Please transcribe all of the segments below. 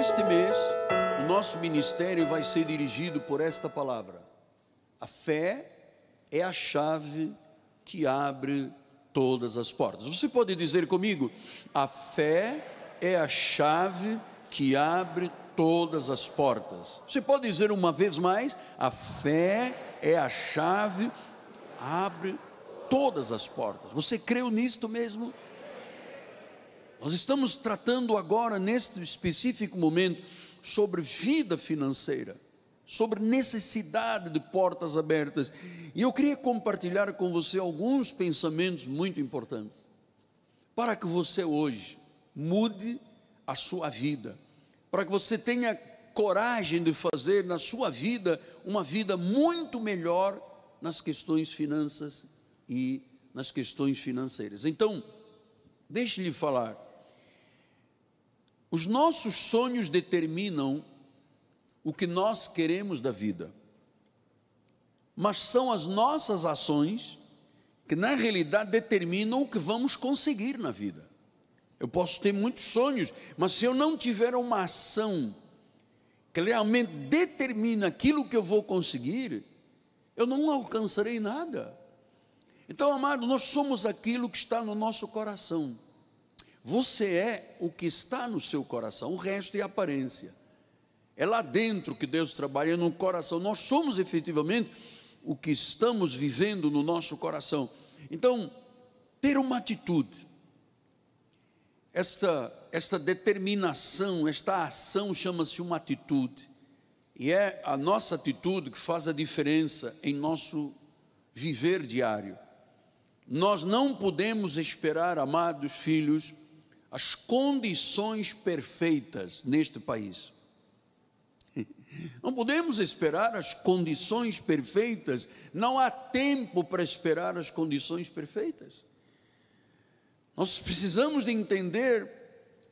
Este mês, o nosso ministério vai ser dirigido por esta palavra: a fé é a chave que abre todas as portas. Você pode dizer comigo: a fé é a chave que abre todas as portas. Você pode dizer uma vez mais: a fé é a chave que abre todas as portas. Você creu nisto mesmo? Nós estamos tratando agora, neste específico momento, sobre vida financeira, sobre necessidade de portas abertas. E eu queria compartilhar com você alguns pensamentos muito importantes, para que você hoje mude a sua vida, para que você tenha coragem de fazer na sua vida uma vida muito melhor nas questões finanças e nas questões financeiras. Então, deixe-lhe falar os nossos sonhos determinam o que nós queremos da vida, mas são as nossas ações que, na realidade, determinam o que vamos conseguir na vida. Eu posso ter muitos sonhos, mas se eu não tiver uma ação que realmente determina aquilo que eu vou conseguir, eu não alcançarei nada. Então, amado, nós somos aquilo que está no nosso coração. Você é o que está no seu coração, o resto é aparência. É lá dentro que Deus trabalha é no coração. Nós somos efetivamente o que estamos vivendo no nosso coração. Então, ter uma atitude, esta, esta determinação, esta ação chama-se uma atitude. E é a nossa atitude que faz a diferença em nosso viver diário. Nós não podemos esperar, amados filhos, as condições perfeitas neste país. Não podemos esperar as condições perfeitas, não há tempo para esperar as condições perfeitas. Nós precisamos de entender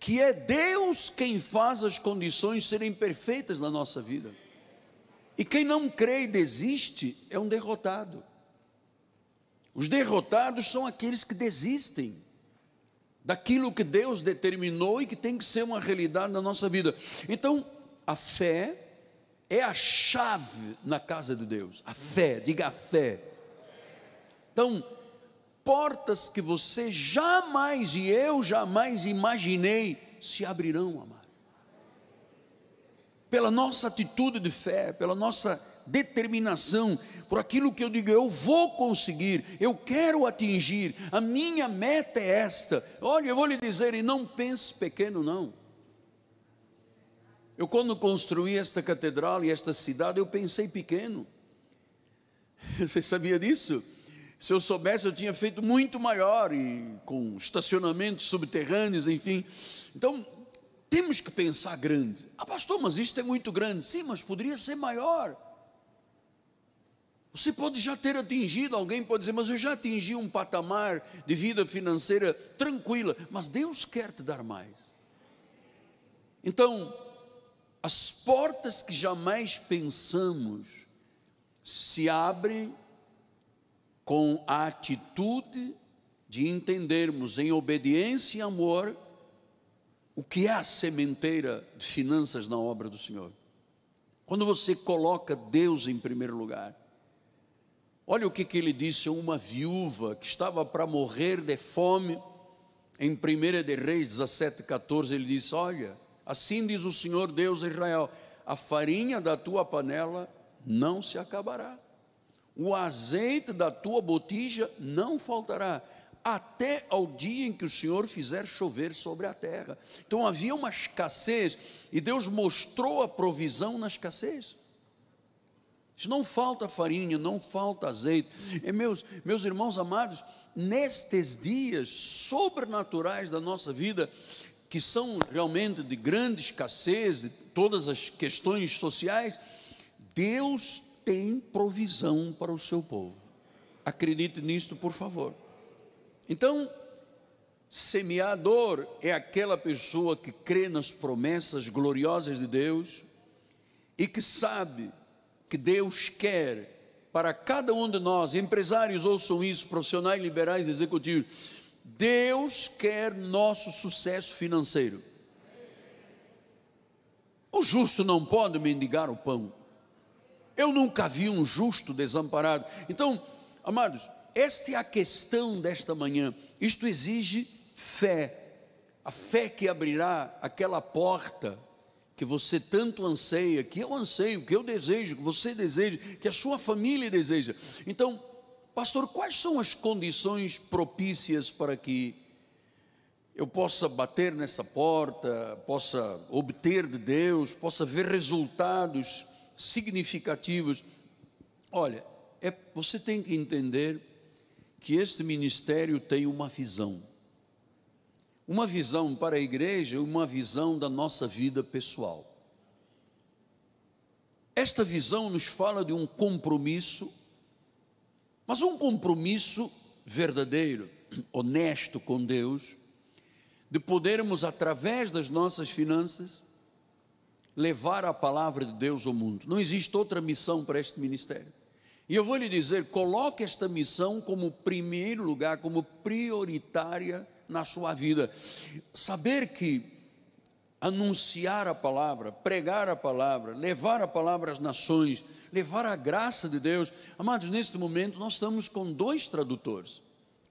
que é Deus quem faz as condições serem perfeitas na nossa vida. E quem não crê e desiste é um derrotado. Os derrotados são aqueles que desistem daquilo que Deus determinou e que tem que ser uma realidade na nossa vida. Então, a fé é a chave na casa de Deus. A fé, diga a fé. Então, portas que você jamais e eu jamais imaginei se abrirão, amado. Pela nossa atitude de fé, pela nossa determinação por aquilo que eu digo, eu vou conseguir, eu quero atingir, a minha meta é esta. Olha, eu vou lhe dizer, e não pense pequeno, não. Eu, quando construí esta catedral e esta cidade, eu pensei pequeno. Você sabia disso? Se eu soubesse, eu tinha feito muito maior, e com estacionamentos subterrâneos, enfim. Então, temos que pensar grande. Ah, pastor, mas isto é muito grande. Sim, mas poderia ser maior. Você pode já ter atingido, alguém pode dizer, mas eu já atingi um patamar de vida financeira tranquila, mas Deus quer te dar mais. Então, as portas que jamais pensamos se abrem com a atitude de entendermos em obediência e amor o que é a sementeira de finanças na obra do Senhor. Quando você coloca Deus em primeiro lugar, Olha o que, que ele disse a uma viúva que estava para morrer de fome. Em 1 de Reis 17, 14, ele disse: Olha, assim diz o Senhor Deus Israel: a farinha da tua panela não se acabará, o azeite da tua botija não faltará, até ao dia em que o Senhor fizer chover sobre a terra. Então havia uma escassez, e Deus mostrou a provisão na escassez não falta farinha, não falta azeite. E meus, meus irmãos amados, nestes dias sobrenaturais da nossa vida, que são realmente de grande escassez, de todas as questões sociais, Deus tem provisão para o seu povo. Acredite nisto, por favor. Então, semeador é aquela pessoa que crê nas promessas gloriosas de Deus e que sabe que Deus quer para cada um de nós, empresários, ouçam isso, profissionais liberais, executivos. Deus quer nosso sucesso financeiro. O justo não pode mendigar o pão. Eu nunca vi um justo desamparado. Então, amados, esta é a questão desta manhã. Isto exige fé. A fé que abrirá aquela porta que você tanto anseia, que eu anseio, que eu desejo, que você deseja, que a sua família deseja. Então, pastor, quais são as condições propícias para que eu possa bater nessa porta, possa obter de Deus, possa ver resultados significativos? Olha, é, você tem que entender que este ministério tem uma visão. Uma visão para a igreja e uma visão da nossa vida pessoal. Esta visão nos fala de um compromisso, mas um compromisso verdadeiro, honesto com Deus, de podermos, através das nossas finanças, levar a palavra de Deus ao mundo. Não existe outra missão para este ministério. E eu vou lhe dizer: coloque esta missão como primeiro lugar, como prioritária na sua vida. Saber que anunciar a palavra, pregar a palavra, levar a palavra às nações, levar a graça de Deus. Amados, neste momento nós estamos com dois tradutores,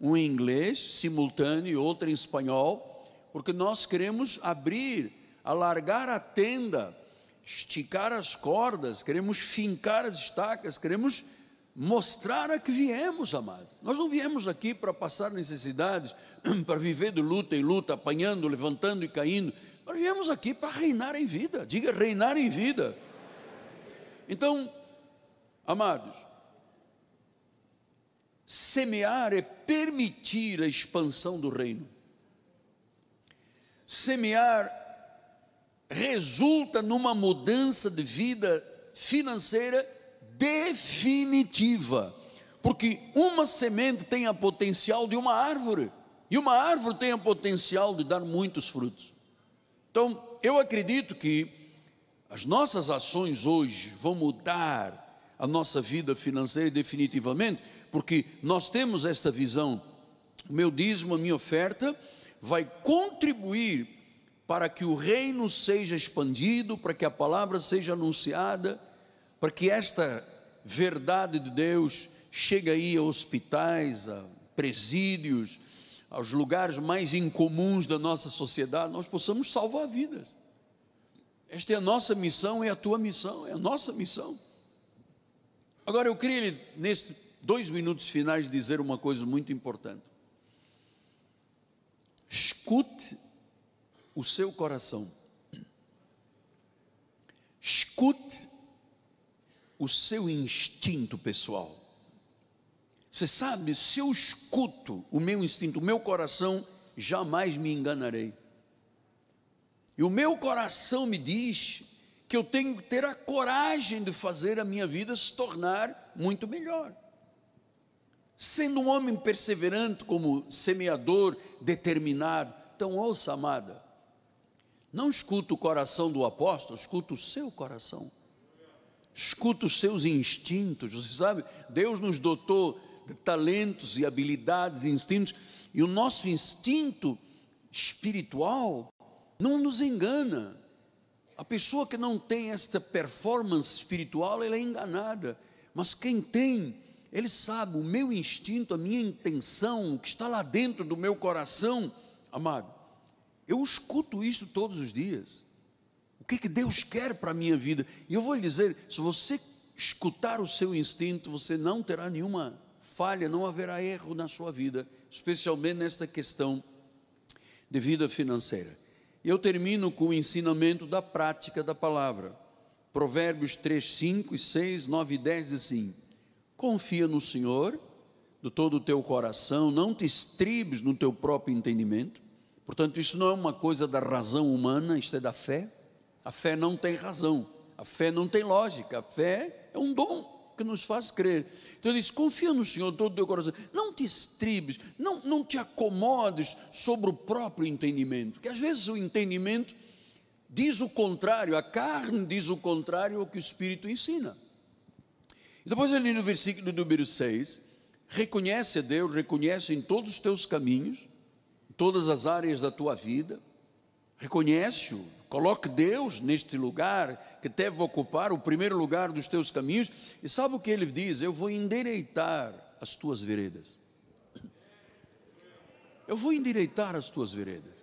um em inglês simultâneo e outro em espanhol, porque nós queremos abrir, alargar a tenda, esticar as cordas, queremos fincar as estacas, queremos mostrar a que viemos, amado. Nós não viemos aqui para passar necessidades, para viver de luta em luta, apanhando, levantando e caindo. Nós viemos aqui para reinar em vida. Diga reinar em vida. Então, amados, semear é permitir a expansão do reino. Semear resulta numa mudança de vida financeira definitiva, porque uma semente tem a potencial de uma árvore, e uma árvore tem a potencial de dar muitos frutos. Então, eu acredito que as nossas ações hoje vão mudar a nossa vida financeira definitivamente, porque nós temos esta visão: o meu dízimo, a minha oferta, vai contribuir para que o reino seja expandido, para que a palavra seja anunciada para que esta verdade de Deus chegue aí a hospitais, a presídios, aos lugares mais incomuns da nossa sociedade, nós possamos salvar vidas. Esta é a nossa missão, é a tua missão, é a nossa missão. Agora eu queria, nesses dois minutos finais, dizer uma coisa muito importante. Escute o seu coração. Escute o seu instinto pessoal. Você sabe, se eu escuto o meu instinto, o meu coração, jamais me enganarei. E o meu coração me diz que eu tenho que ter a coragem de fazer a minha vida se tornar muito melhor. Sendo um homem perseverante, como semeador determinado. Então, ouça, amada, não escuta o coração do apóstolo, escuta o seu coração escuta os seus instintos. Você sabe, Deus nos dotou de talentos e habilidades e instintos, e o nosso instinto espiritual não nos engana. A pessoa que não tem esta performance espiritual, ela é enganada. Mas quem tem, ele sabe, o meu instinto, a minha intenção, o que está lá dentro do meu coração, amado, eu escuto isto todos os dias. O que, é que Deus quer para a minha vida? E eu vou lhe dizer: se você escutar o seu instinto, você não terá nenhuma falha, não haverá erro na sua vida, especialmente nesta questão de vida financeira. E eu termino com o ensinamento da prática da palavra. Provérbios 3, 5 e 6, 9 e 10 diz assim: Confia no Senhor de todo o teu coração, não te estribes no teu próprio entendimento. Portanto, isso não é uma coisa da razão humana, isto é da fé. A fé não tem razão, a fé não tem lógica, a fé é um dom que nos faz crer. Então ele diz: confia no Senhor todo o teu coração, não te estribes, não, não te acomodes sobre o próprio entendimento, que às vezes o entendimento diz o contrário, a carne diz o contrário ao que o Espírito ensina. E depois ele no versículo número 6, reconhece a Deus, reconhece em todos os teus caminhos, em todas as áreas da tua vida, Reconhece-o, coloque Deus neste lugar que deve ocupar o primeiro lugar dos teus caminhos, e sabe o que ele diz? Eu vou endireitar as tuas veredas. Eu vou endireitar as tuas veredas.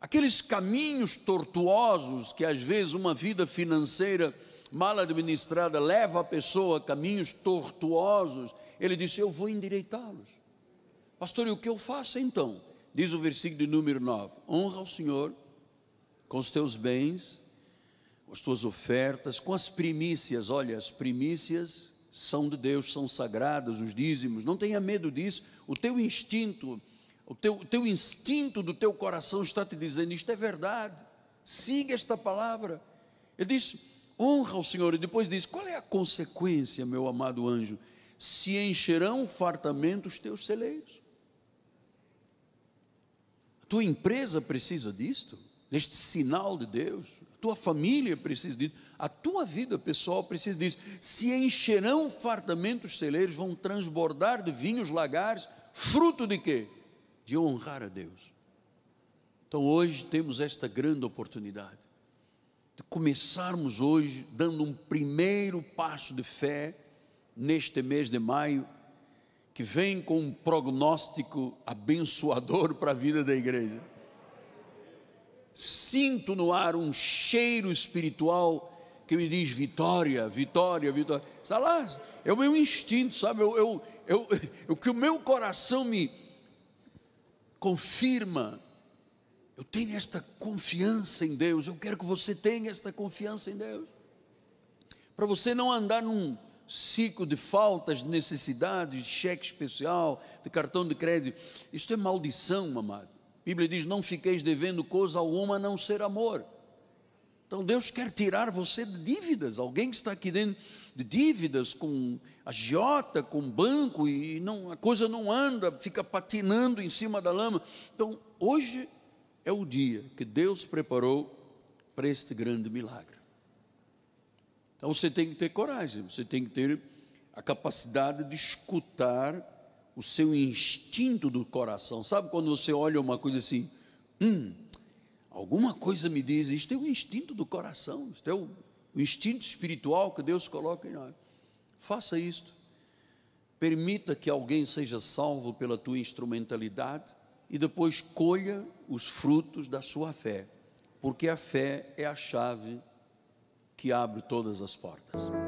Aqueles caminhos tortuosos que às vezes uma vida financeira mal administrada leva a pessoa a caminhos tortuosos, ele disse: Eu vou endireitá-los. Pastor, e o que eu faço então? Diz o versículo de número 9: Honra o Senhor com os teus bens, com as tuas ofertas, com as primícias. Olha, as primícias são de Deus, são sagradas, os dízimos. Não tenha medo disso. O teu instinto, o teu, o teu instinto do teu coração está te dizendo: isto é verdade. Siga esta palavra. Ele diz: honra o Senhor. E depois diz: qual é a consequência, meu amado anjo? Se encherão fartamente os teus celeiros. Tua empresa precisa disto? Deste sinal de Deus? Tua família precisa disso? A tua vida pessoal precisa disso? Se encherão fartamente os celeiros, vão transbordar de vinhos lagares, fruto de quê? De honrar a Deus. Então hoje temos esta grande oportunidade de começarmos hoje dando um primeiro passo de fé neste mês de maio que vem com um prognóstico abençoador para a vida da igreja. Sinto no ar um cheiro espiritual que me diz vitória, vitória, vitória. Está lá, é o meu instinto, sabe? Eu, eu, eu, o que o meu coração me confirma. Eu tenho esta confiança em Deus. Eu quero que você tenha esta confiança em Deus. Para você não andar num, ciclo de faltas, de necessidades, de cheque especial, de cartão de crédito. Isto é maldição, amado. A Bíblia diz: não fiqueis devendo coisa alguma a não ser amor. Então Deus quer tirar você de dívidas. Alguém que está aqui dentro de dívidas com agiota, com banco e não, a coisa não anda, fica patinando em cima da lama. Então hoje é o dia que Deus preparou para este grande milagre. Então você tem que ter coragem, você tem que ter a capacidade de escutar o seu instinto do coração. Sabe quando você olha uma coisa assim, hum, alguma coisa me diz, isto é o instinto do coração, isto é o, o instinto espiritual que Deus coloca em nós. Faça isto. Permita que alguém seja salvo pela tua instrumentalidade e depois colha os frutos da sua fé, porque a fé é a chave que abro todas as portas.